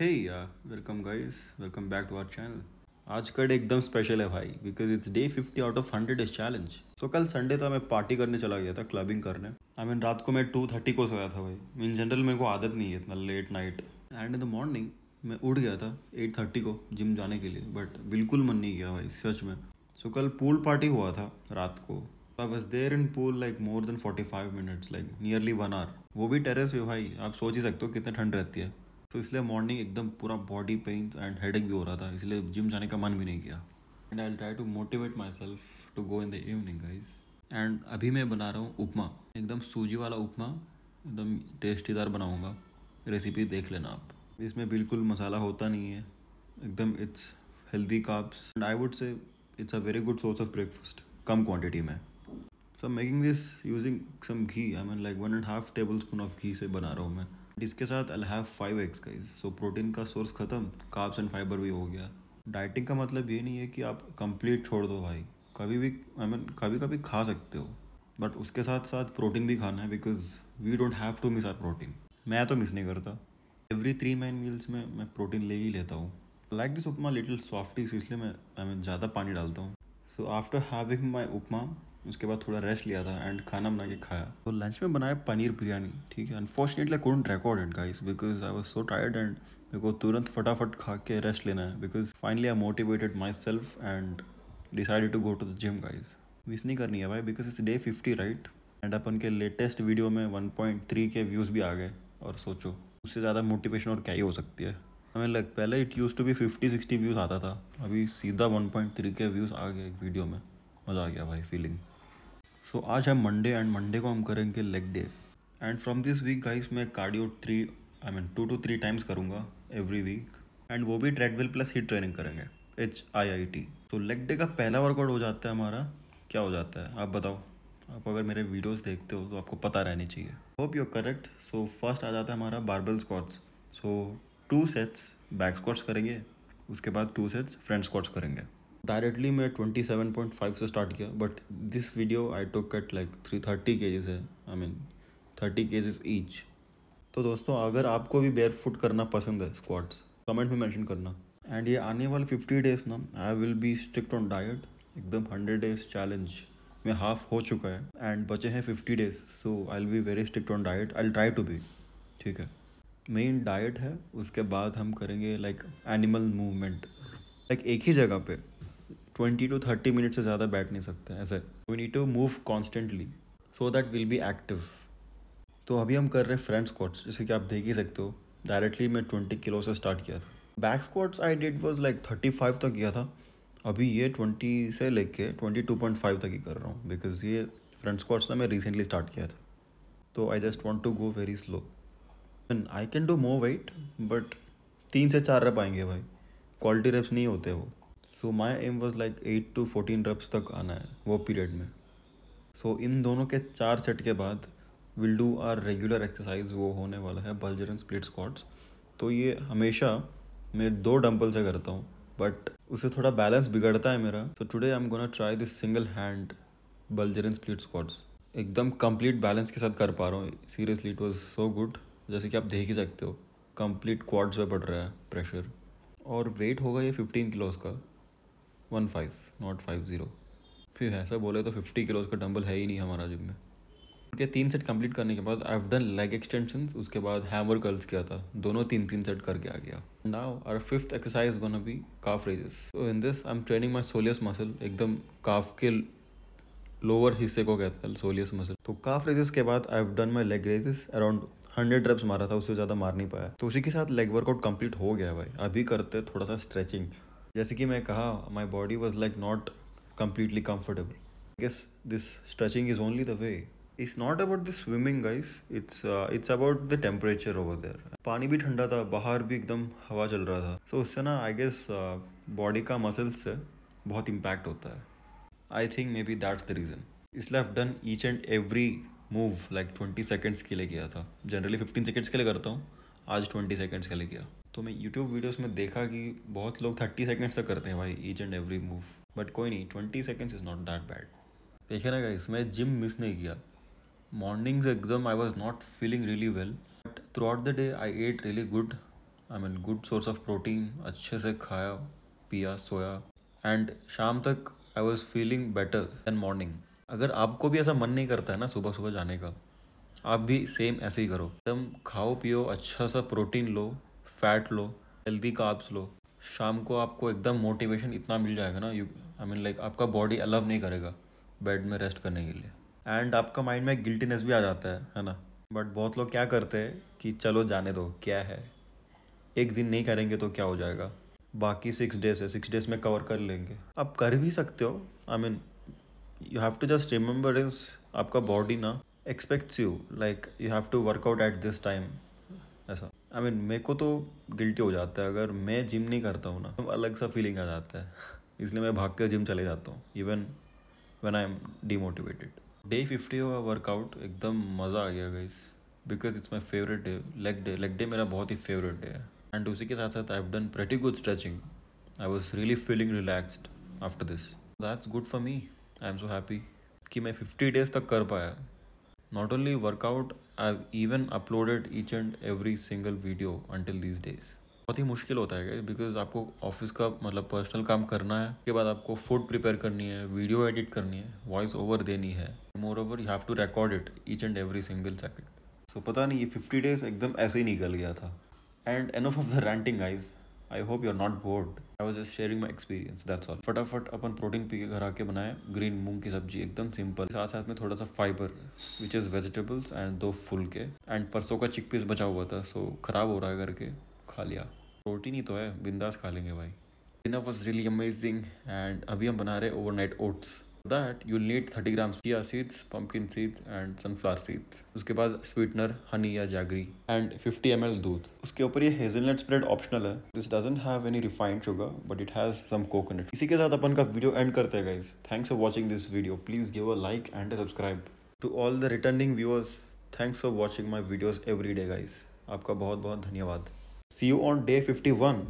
Hey welcome guys welcome back to our channel आज का day एकदम स्पेशल है भाई because it's day fifty out of hundred is challenge तो कल संडे था मैं पार्टी करने चला गया था क्लबिंग करने आई I मीन mean, रात को मैं टू थर्टी को सोया था भाई इन जनरल मेरे को आदत नहीं है इतना late night and in the morning मैं उठ गया था एट थर्टी को जिम जाने के लिए बट बिल्कुल मन नहीं किया भाई सच में सो so, कल पूल पार्टी हुआ था रात को I was there in pool like more than forty five minutes like nearly one hour वो भी टेरेस पे भाई आप सोच ही सकते हो कितना ठंड रहती है तो इसलिए मॉर्निंग एकदम पूरा बॉडी पेन्स एंड हेड भी हो रहा था इसलिए जिम जाने का मन भी नहीं किया and I try to motivate myself to go in the evening guys and अभी मैं बना रहा हूँ उपमा एकदम सूजी वाला उपमा एकदम टेस्टीदार बनाऊँगा रेसिपी देख लेना आप इसमें बिल्कुल मसाला होता नहीं है एकदम it's healthy carbs and I would say it's a very good source of breakfast कम क्वान्टिटी में so making this using some ghee I mean like one and half tablespoon of ghee से बना रहा हूँ मैं इसके साथ I have five eggs guys so protein का सोर्स खत्म काप्स एंड फाइबर भी हो गया डाइटिंग का मतलब ये नहीं है कि आप कंप्लीट छोड़ दो भाई कभी भी आई मीन कभी कभी खा सकते हो बट उसके साथ साथ प्रोटीन भी खाना है because we don't have to miss our protein मैं तो मिस नहीं करता एवरी थ्री मैन मील्स में मैं प्रोटीन ले ही लेता हूँ like this upma little softy इसलिए मैं आई मीन ज़्यादा पानी डालता हूँ सो आफ्टर हैविंग माई उपमा उसके बाद थोड़ा रेस्ट लिया था एंड खाना बना के खाया तो लंच में बनाया पनीर बिरयानी ठीक है unfortunately I couldn't record it guys because I was so tired and मेरे को तुरंत फटाफट खा के रेस्ट लेना है because finally I motivated myself and decided to go to the gym guys miss नहीं करनी है भाई because it's day fifty right and अपन के लेटेस्ट वीडियो में one point three K views भी आ गए और सोचो उससे ज़्यादा मोटिवेशन और क्या ही हो सकती है हमें लग पहले इट यूज़ टू भी फिफ्टी सिक्सटी व्यूज़ आता था अभी सीधा one point three K views आ गए एक वीडियो में मज़ा आ गया भाई फीलिंग सो आज है मंडे एंड मंडे को हम करेंगे leg day and from this week guys मैं cardio three I mean two two three times करूँगा एवरी वीक एंड वो भी ट्रेडविल प्लस हीट ट्रेनिंग करेंगे एच आई आई टी तो लेग डे का पहला वर्कआउट हो जाता है हमारा क्या हो जाता है आप बताओ आप अगर मेरे वीडियोस देखते हो तो आपको पता रहनी चाहिए hope you correct so first आ जाता है हमारा barbell squats so two sets back squats करेंगे उसके बाद टू सेट्स फ्रंट स्क्वाट्स करेंगे डायरेक्टली मैं ट्वेंटी सेवन पॉइंट फाइव से स्टार्ट किया but this video I took cut like three thirty K है I mean thirty kgs each तो दोस्तों अगर आपको भी बेयर फुट करना पसंद है स्क्वाट्स कमेंट में मैंशन करना एंड ये आने वाले फिफ्टी डेज ना I will be strict on diet एकदम हंड्रेड डेज चैलेंज में हाफ हो चुका है एंड बचे हैं fifty days so I will be very strict on diet I try to be ठीक है मेन डाइट है उसके बाद हम करेंगे लाइक एनिमल मूवमेंट लाइक एक ही जगह पे ट्वेंटी टू थर्टी मिनट से ज़्यादा बैठ नहीं सकते ऐसे we need to move constantly so that will be active तो अभी हम कर रहे हैं फ्रंट स्क्वाट्स जैसे कि आप देख ही सकते हो डायरेक्टली मैं ट्वेंटी किलो से स्टार्ट किया था back squats I did was like thirty five तक किया था अभी ये ट्वेंटी से लेके ट्वेंटी टू पॉइंट फाइव तक ही कर रहा हूँ बिकॉज ये फ्रंट स्क्वाट्स ना मैं रिसेंटली स्टार्ट किया था तो I just want to go very slow and I can do more weight but तीन से चार रह पाएंगे भाई क्वालिटी रेप्स नहीं होते वो so my aim was like eight to fourteen reps तक आना है वो पीरियड में सो so, इन दोनों के चार सेट के बाद will do our regular exercise वो होने वाला है बल्जर एंड स्प्लिट स्क्वाट्स तो ये हमेशा मैं दो डम्पल से करता हूँ बट उससे थोड़ा बैलेंस बिगड़ता है मेरा तो today I am gonna try this single hand Bulgarian and split squats एकदम कंप्लीट बैलेंस के साथ कर पा रहा हूँ seriously it was so good जैसे कि आप देख ही सकते हो कंप्लीट क्वाड्स पे पड़ रहा है प्रेशर और वेट होगा ये फिफ्टीन किलोज़ का one five not five zero फिर ऐसा बोले तो फिफ्टी किलोज़ का डंबल है ही नहीं हमारा जिम में उनके तीन सेट कंप्लीट करने के बाद I have done leg extension उसके बाद हैमर कर्ल्स किया था दोनों तीन तीन सेट करके आ गया now our fifth exercise gonna be calf raises तो in this I am training my soleus muscle एकदम काफ के लोअर हिस्से को कहते हैं सोलियस मसल तो काफ रेजेस के बाद I have done my leg raises around hundred reps मारा था उससे ज़्यादा मार नहीं पाया तो उसी के साथ लेग वर्कआउट कंप्लीट हो गया भाई अभी करते थोड़ा सा स्ट्रेचिंग जैसे कि मैं कहा my body was like not completely comfortable guess this stretching is only the way it's not about this swimming guys it's it's about the temperature over there पानी भी ठंडा था बाहर भी एकदम हवा चल रहा था सो so, उससे ना आई गेस बॉडी का मसल्स से बहुत इम्पैक्ट होता है I think maybe that's the reason इसलिए I done each and every move like twenty seconds के लिए किया था जनरली फिफ्टीन सेकेंड्स के लिए करता हूँ आज ट्वेंटी सेकेंड्स के लिए किया तो मैं यूट्यूब वीडियोस में देखा कि बहुत लोग थर्टी सेकेंड्स तक करते हैं भाई each and every move but कोई नहीं twenty seconds is not that bad देखे ना गाइस मैं जिम मिस नहीं किया मॉर्निंग एकदम I was not feeling really well but throughout the day I ate really good I mean good source of protein अच्छे से खाया पिया सोया एंड शाम तक I was feeling better than morning अगर आपको भी ऐसा मन नहीं करता है ना सुबह सुबह जाने का आप भी सेम ऐसे ही करो एकदम खाओ पियो अच्छा सा प्रोटीन लो फैट लो हेल्दी काब्स लो शाम को आपको एकदम मोटिवेशन इतना मिल जाएगा ना यू आई मीन लाइक आपका बॉडी अलव नहीं करेगा बेड में रेस्ट करने के लिए एंड आपका माइंड में गिल्टीनेस भी आ जाता है है ना बट बहुत लोग क्या करते हैं कि चलो जाने दो क्या है एक दिन नहीं करेंगे तो क्या हो जाएगा बाकी सिक्स डेज है सिक्स डेज में कवर कर लेंगे आप कर भी सकते हो I mean you have to just remember is आपका बॉडी ना expects you like you have to workout at this time ऐसा आई मीन मेरे को तो गिल्टी हो जाता है अगर मैं जिम नहीं करता हूँ ना तो अलग सा फीलिंग आ जाता है इसलिए मैं भाग कर जिम चले जाता हूँ even one I am demotivated day fifty हुआ वर्कआउट एकदम मज़ा आ गया इस because it's my favourite day leg day leg day मेरा बहुत ही फेवरेट डे है एंड उसी के साथ साथ I have done pretty good stretching I was really feeling relaxed after this that's good for me I am so happy कि मैं फिफ्टी डेज तक कर पाया Not only workout, I've even uploaded each and every single video until these days. बहुत ही मुश्किल होता है because आपको ऑफिस का मतलब पर्सनल काम करना है उसके बाद आपको फूड प्रिपेयर करनी है वीडियो एडिट करनी है वॉइस ओवर देनी है moreover you have to record it each and every single second so पता नहीं ये फिफ्टी डेज एकदम ऐसे ही निकल गया था and enough of the ranting eyes I hope you are not bored I was just sharing my experience that's all फटाफट अपन प्रोटीन पी के घर आके बनाए ग्रीन मूंग की सब्जी एकदम सिंपल साथ साथ में थोड़ा सा fibre which is vegetables and दो फुल के एंड परसों का चिक पीस बचा हुआ था सो ख़राब हो रहा है करके खा लिया प्रोटीन ही तो है बिंदास खा लेंगे भाई dinner was really amazing and अभी हम बना रहे overnight oats that you need thirty gram chia seeds pumpkin seeds and sunflower seeds उसके बाद स्वीटनर हनी या जागरी एंड फिफ्टी एम दूध उसके ऊपर ये हेजलनट स्प्रेड ऑप्शनल है this doesn't have any refined sugar but it has some coconut इसी के साथ अपन का वीडियो एंड करते हैं guys thanks for watching this video please give a like and subscribe to all the returning viewers thanks for watching my videos every day guys आपका बहुत बहुत धन्यवाद see you on day fifty one